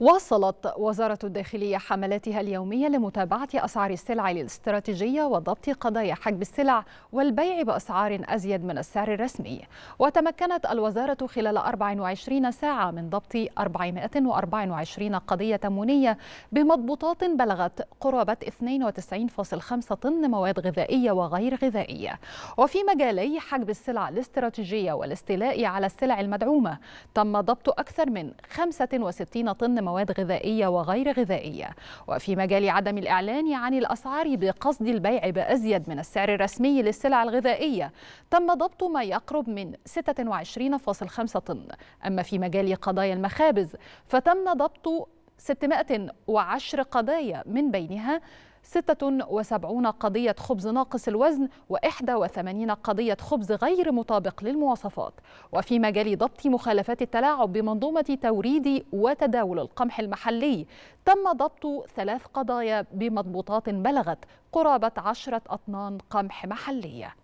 واصلت وزارة الداخلية حملاتها اليومية لمتابعة أسعار السلع الاستراتيجية وضبط قضايا حجب السلع والبيع بأسعار أزيد من السعر الرسمي وتمكنت الوزارة خلال 24 ساعة من ضبط 424 قضية تمونية بمضبوطات بلغت قرابة 92.5 طن مواد غذائية وغير غذائية وفي مجالي حجب السلع الاستراتيجية والاستيلاء على السلع المدعومة تم ضبط أكثر من 65 طن مواد غذائية وغير غذائية وفي مجال عدم الإعلان عن الأسعار بقصد البيع بأزيد من السعر الرسمي للسلع الغذائية تم ضبط ما يقرب من 26.5 طن أما في مجال قضايا المخابز فتم ضبط 610 قضايا من بينها 76 قضية خبز ناقص الوزن و81 قضية خبز غير مطابق للمواصفات وفي مجال ضبط مخالفات التلاعب بمنظومة توريد وتداول القمح المحلي تم ضبط ثلاث قضايا بمضبوطات بلغت قرابة 10 أطنان قمح محلية